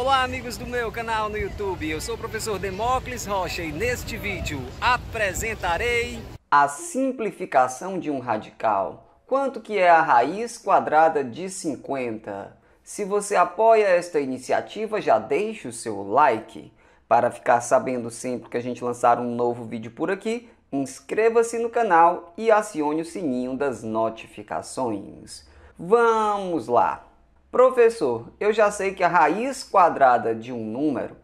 Olá amigos do meu canal no YouTube, eu sou o professor Demócles Rocha e neste vídeo apresentarei a simplificação de um radical. Quanto que é a raiz quadrada de 50? Se você apoia esta iniciativa, já deixe o seu like. Para ficar sabendo sempre que a gente lançar um novo vídeo por aqui, inscreva-se no canal e acione o sininho das notificações. Vamos lá! Professor, eu já sei que a raiz quadrada de um número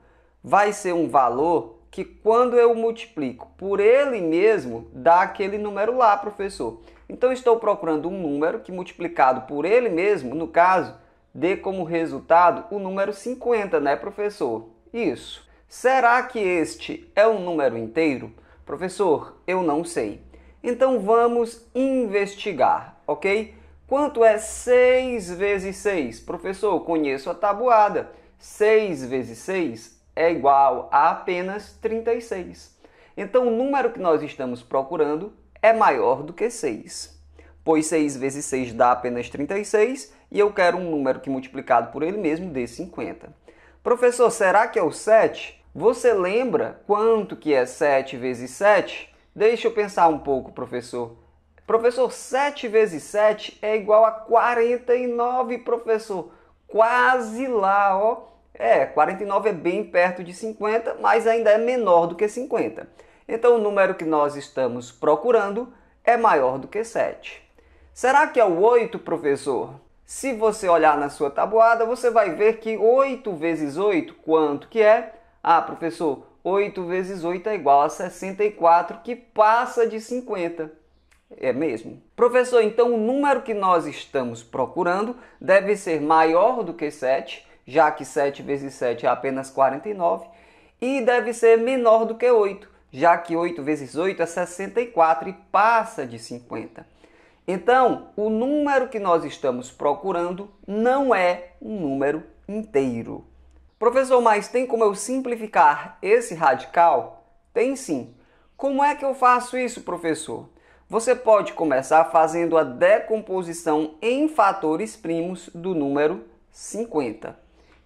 vai ser um valor que quando eu multiplico por ele mesmo dá aquele número lá, professor. Então estou procurando um número que multiplicado por ele mesmo, no caso, dê como resultado o número 50, né, professor? Isso. Será que este é um número inteiro? Professor, eu não sei. Então vamos investigar, ok? Quanto é 6 vezes 6? Professor, conheço a tabuada. 6 vezes 6 é igual a apenas 36. Então, o número que nós estamos procurando é maior do que 6, pois 6 vezes 6 dá apenas 36 e eu quero um número que multiplicado por ele mesmo dê 50. Professor, será que é o 7? Você lembra quanto que é 7 vezes 7? Deixa eu pensar um pouco, professor. Professor, 7 vezes 7 é igual a 49, professor. Quase lá, ó. É, 49 é bem perto de 50, mas ainda é menor do que 50. Então o número que nós estamos procurando é maior do que 7. Será que é o 8, professor? Se você olhar na sua tabuada, você vai ver que 8 vezes 8, quanto que é? Ah, professor, 8 vezes 8 é igual a 64, que passa de 50. É mesmo? Professor, então o número que nós estamos procurando deve ser maior do que 7, já que 7 vezes 7 é apenas 49, e deve ser menor do que 8, já que 8 vezes 8 é 64 e passa de 50. Então, o número que nós estamos procurando não é um número inteiro. Professor, mas tem como eu simplificar esse radical? Tem sim. Como é que eu faço isso, professor? Você pode começar fazendo a decomposição em fatores primos do número 50.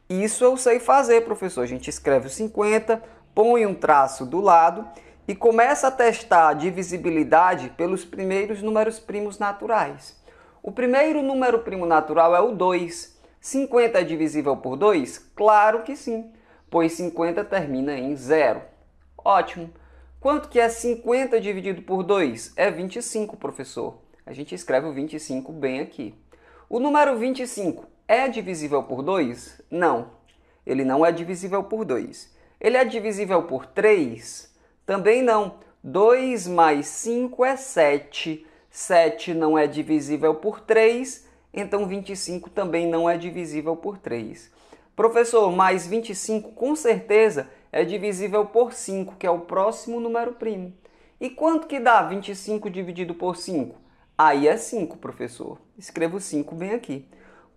Isso eu sei fazer, professor. A gente escreve o 50, põe um traço do lado e começa a testar a divisibilidade pelos primeiros números primos naturais. O primeiro número primo natural é o 2. 50 é divisível por 2? Claro que sim, pois 50 termina em zero. Ótimo. Quanto que é 50 dividido por 2? É 25, professor. A gente escreve o 25 bem aqui. O número 25 é divisível por 2? Não. Ele não é divisível por 2. Ele é divisível por 3? Também não. 2 mais 5 é 7. 7 não é divisível por 3, então 25 também não é divisível por 3. Professor, mais 25 com certeza é divisível por 5, que é o próximo número primo. E quanto que dá 25 dividido por 5? Aí é 5, professor. Escrevo 5 bem aqui.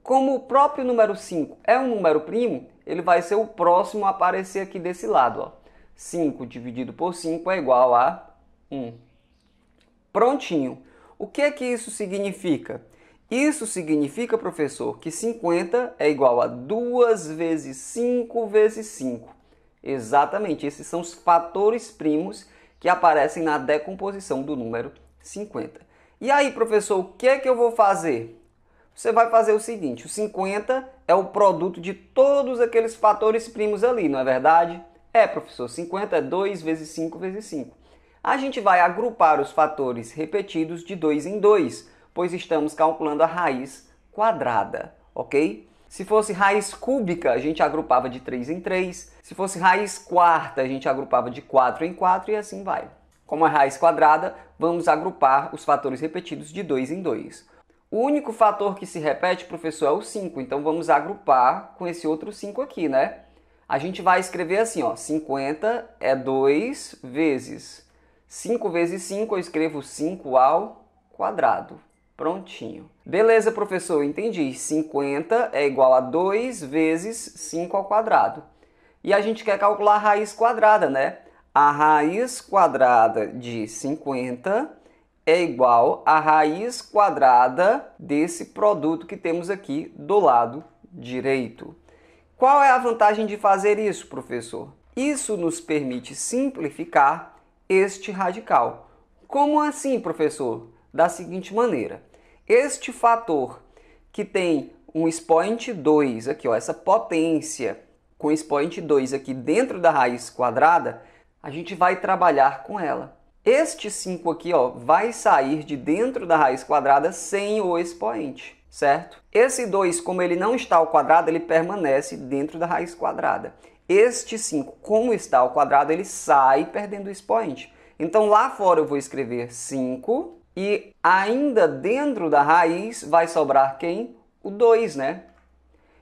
Como o próprio número 5 é um número primo, ele vai ser o próximo a aparecer aqui desse lado. 5 dividido por 5 é igual a 1. Prontinho. O que é que isso significa? Isso significa, professor, que 50 é igual a 2 vezes 5 vezes 5. Exatamente, esses são os fatores primos que aparecem na decomposição do número 50. E aí, professor, o que é que eu vou fazer? Você vai fazer o seguinte: o 50 é o produto de todos aqueles fatores primos ali, não é verdade? É, professor, 50 é 2 vezes 5 vezes 5. A gente vai agrupar os fatores repetidos de 2 em 2, pois estamos calculando a raiz quadrada, ok? Se fosse raiz cúbica, a gente agrupava de 3 em 3. Se fosse raiz quarta, a gente agrupava de 4 em 4 e assim vai. Como é raiz quadrada, vamos agrupar os fatores repetidos de 2 em 2. O único fator que se repete, professor, é o 5. Então vamos agrupar com esse outro 5 aqui, né? A gente vai escrever assim, ó, 50 é 2 vezes 5 vezes 5, eu escrevo 5 ao quadrado. Prontinho. Beleza, professor, entendi. 50 é igual a 2 vezes 5 ao quadrado. E a gente quer calcular a raiz quadrada, né? A raiz quadrada de 50 é igual à raiz quadrada desse produto que temos aqui do lado direito. Qual é a vantagem de fazer isso, professor? Isso nos permite simplificar este radical. Como assim, professor? da seguinte maneira. Este fator que tem um expoente 2 aqui, ó, essa potência com expoente 2 aqui dentro da raiz quadrada, a gente vai trabalhar com ela. Este 5 aqui ó, vai sair de dentro da raiz quadrada sem o expoente, certo? Esse 2, como ele não está ao quadrado, ele permanece dentro da raiz quadrada. Este 5, como está ao quadrado, ele sai perdendo o expoente. Então lá fora eu vou escrever 5 e ainda dentro da raiz vai sobrar quem? O 2, né?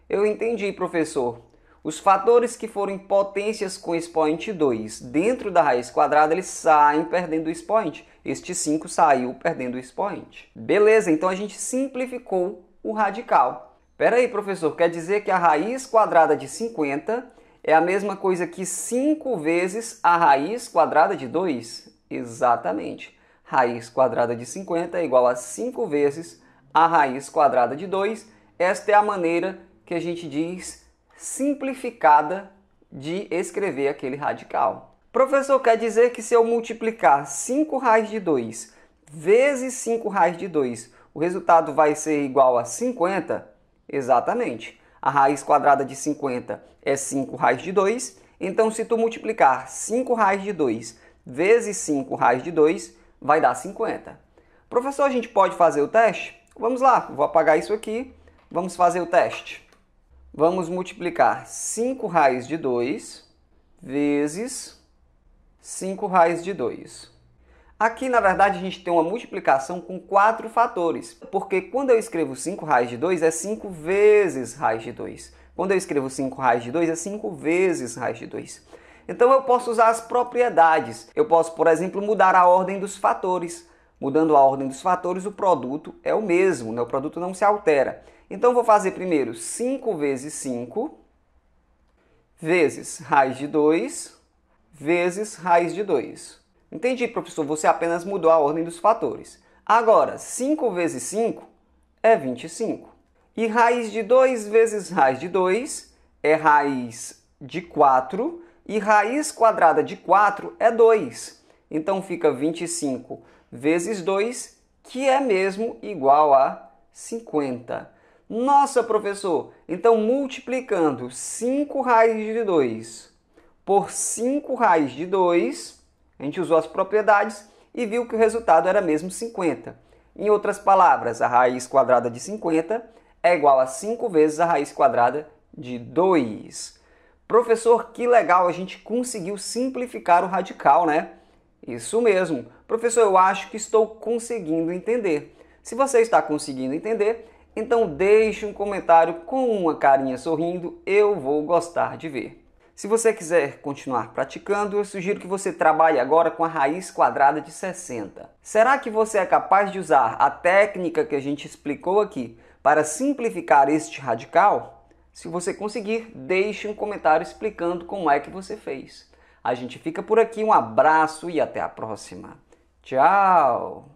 Eu entendi, professor. Os fatores que forem potências com expoente 2 dentro da raiz quadrada, eles saem perdendo o expoente. Este 5 saiu perdendo o expoente. Beleza, então a gente simplificou o radical. Pera aí, professor, quer dizer que a raiz quadrada de 50 é a mesma coisa que 5 vezes a raiz quadrada de 2? Exatamente raiz quadrada de 50 é igual a 5 vezes a raiz quadrada de 2. Esta é a maneira que a gente diz simplificada de escrever aquele radical. Professor, quer dizer que se eu multiplicar 5 raiz de 2 vezes 5 raiz de 2, o resultado vai ser igual a 50? Exatamente. A raiz quadrada de 50 é 5 raiz de 2. Então, se tu multiplicar 5 raiz de 2 vezes 5 raiz de 2, vai dar 50. Professor, a gente pode fazer o teste? Vamos lá, vou apagar isso aqui, vamos fazer o teste. Vamos multiplicar 5 raiz de 2 vezes 5 raiz de 2. Aqui, na verdade, a gente tem uma multiplicação com 4 fatores, porque quando eu escrevo 5 raiz de 2, é 5 vezes raiz de 2. Quando eu escrevo 5 raiz de 2, é 5 vezes raiz de 2. Então eu posso usar as propriedades. Eu posso, por exemplo, mudar a ordem dos fatores. Mudando a ordem dos fatores, o produto é o mesmo, né? o produto não se altera. Então vou fazer primeiro 5 vezes 5 vezes raiz de 2 vezes raiz de 2. Entendi, professor, você apenas mudou a ordem dos fatores. Agora, 5 vezes 5 é 25. E raiz de 2 vezes raiz de 2 é raiz de 4 e raiz quadrada de 4 é 2. Então fica 25 vezes 2, que é mesmo igual a 50. Nossa, professor, então multiplicando 5 raiz de 2 por 5 raiz de 2, a gente usou as propriedades e viu que o resultado era mesmo 50. Em outras palavras, a raiz quadrada de 50 é igual a 5 vezes a raiz quadrada de 2. Professor, que legal, a gente conseguiu simplificar o radical, né? Isso mesmo. Professor, eu acho que estou conseguindo entender. Se você está conseguindo entender, então deixe um comentário com uma carinha sorrindo, eu vou gostar de ver. Se você quiser continuar praticando, eu sugiro que você trabalhe agora com a raiz quadrada de 60. Será que você é capaz de usar a técnica que a gente explicou aqui para simplificar este radical? Se você conseguir, deixe um comentário explicando como é que você fez. A gente fica por aqui, um abraço e até a próxima. Tchau!